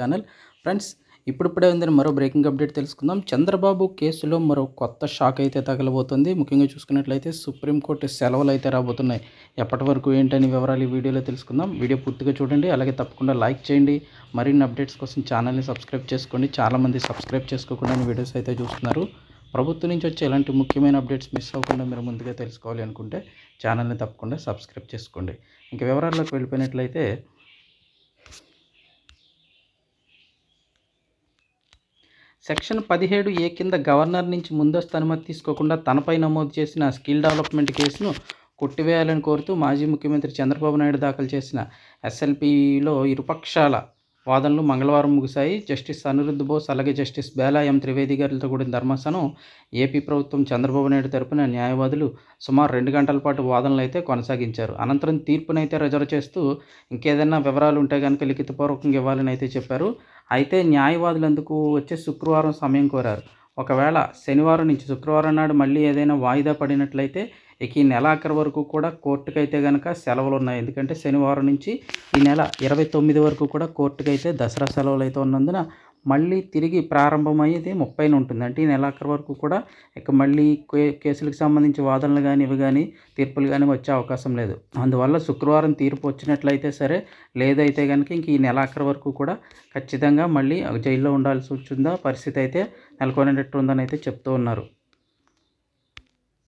channel friends ఇప్పుడిప్పుడే ఉందని మరో బ్రేకింగ్ అప్డేట్ తెలుసుకుందాం చంద్రబాబు కేసులో మరో కొత్త షాక్ అయితే తగలబోతుంది ముఖ్యంగా చూసుకున్నట్లయితే సుప్రీంకోర్టు సెలవులు అయితే రాబోతున్నాయి ఎప్పటి వరకు ఏంటని వివరాలు ఈ వీడియోలో తెలుసుకుందాం వీడియో పూర్తిగా చూడండి అలాగే తప్పకుండా లైక్ చేయండి మరిన్ని అప్డేట్స్ కోసం ఛానల్ని సబ్స్క్రైబ్ చేసుకోండి చాలామంది సబ్స్క్రైబ్ చేసుకోకుండా వీడియోస్ అయితే చూస్తున్నారు ప్రభుత్వం నుంచి వచ్చే ఎలాంటి ముఖ్యమైన అప్డేట్స్ మిస్ అవ్వకుండా మీరు ముందుగా తెలుసుకోవాలి అనుకుంటే ఛానల్ని తప్పకుండా సబ్స్క్రైబ్ చేసుకోండి ఇంకా వివరాల్లోకి వెళ్ళిపోయినట్లయితే సెక్షన్ పదిహేడు ఏ కింద గవర్నర్ నుంచి ముందస్తు అనుమతి తీసుకోకుండా తనపై నమోదు చేసిన స్కిల్ డెవలప్మెంట్ కేసును కొట్టివేయాలని కోరుతూ మాజీ ముఖ్యమంత్రి చంద్రబాబు నాయుడు దాఖలు చేసిన ఎస్ఎల్పిలో ఇరుపక్షాల వాదనలు మంగళవారం ముగిశాయి జస్టిస్ అనిరుద్ధ్ బోస్ అలాగే జస్టిస్ బేలా ఎం త్రివేది గారితో కూడిన ధర్మాసనం ఏపీ ప్రభుత్వం చంద్రబాబు నాయుడు తరపున న్యాయవాదులు సుమారు రెండు గంటల పాటు వాదనలు అయితే కొనసాగించారు అనంతరం తీర్పునైతే రిజర్వ్ చేస్తూ ఇంకేదైనా వివరాలు ఉంటే కనుక లిఖితపూర్వకంగా ఇవ్వాలని అయితే చెప్పారు అయితే న్యాయవాదులందుకు వచ్చే శుక్రవారం సమయం కోరారు ఒకవేళ శనివారం నుంచి శుక్రవారం నాడు మళ్ళీ ఏదైనా వాయిదా పడినట్లయితే ఇక ఈ నెలాఖరు వరకు కూడా కోర్టుకు అయితే కనుక సెలవులు ఉన్నాయి ఎందుకంటే శనివారం నుంచి ఈ నెల ఇరవై తొమ్మిది వరకు కూడా కోర్టుకు అయితే దసరా సెలవులు అయితే ఉన్నందున మళ్ళీ తిరిగి ప్రారంభమయ్యేది ముప్పైన ఉంటుంది అంటే ఈ నెలాఖరు వరకు కూడా ఇక మళ్ళీ కేసులకు సంబంధించి వాదనలు కానీ ఇవి కానీ తీర్పులు కానీ వచ్చే అవకాశం లేదు అందువల్ల శుక్రవారం తీర్పు వచ్చినట్లయితే సరే లేదైతే కనుక ఇంక ఈ నెలాఖరు వరకు కూడా ఖచ్చితంగా మళ్ళీ జైల్లో ఉండాల్సి వచ్చిందా పరిస్థితి అయితే నెలకొనేటట్టు ఉందని అయితే చెప్తూ ఉన్నారు